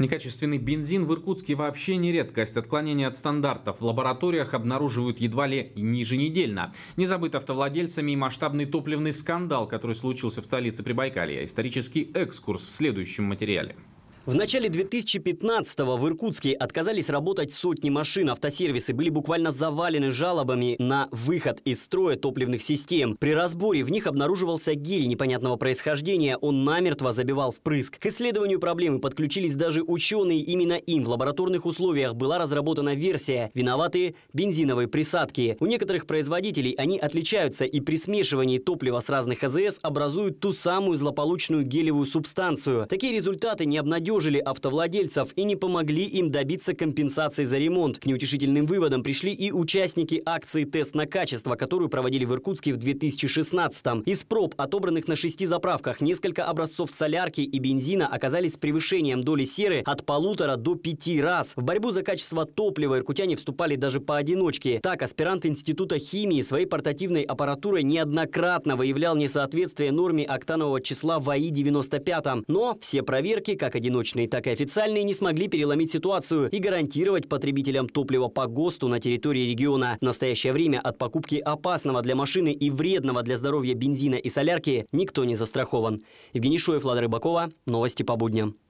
Некачественный бензин в Иркутске вообще не редкость. Отклонение от стандартов в лабораториях обнаруживают едва ли еженедельно. Не забыт автовладельцами и масштабный топливный скандал, который случился в столице Прибайкалия. Исторический экскурс в следующем материале. В начале 2015-го в Иркутске отказались работать сотни машин. Автосервисы были буквально завалены жалобами на выход из строя топливных систем. При разборе в них обнаруживался гель непонятного происхождения. Он намертво забивал впрыск. К исследованию проблемы подключились даже ученые. Именно им в лабораторных условиях была разработана версия «Виноваты бензиновые присадки». У некоторых производителей они отличаются и при смешивании топлива с разных АЗС образуют ту самую злополучную гелевую субстанцию. Такие результаты не обнадеживают обнадежили автовладельцев и не помогли им добиться компенсации за ремонт. К неутешительным выводам пришли и участники акции «Тест на качество», которую проводили в Иркутске в 2016-м. Из проб, отобранных на шести заправках, несколько образцов солярки и бензина оказались с превышением доли серы от полутора до пяти раз. В борьбу за качество топлива иркутяне вступали даже поодиночке. Так, аспирант Института химии своей портативной аппаратурой неоднократно выявлял несоответствие норме октанового числа в АИ-95. Но все проверки, как одиночные, точные, так и официальные, не смогли переломить ситуацию и гарантировать потребителям топлива по ГОСТу на территории региона. В настоящее время от покупки опасного для машины и вредного для здоровья бензина и солярки никто не застрахован. Евгений Шуев, Лада Рыбакова. Новости по будням.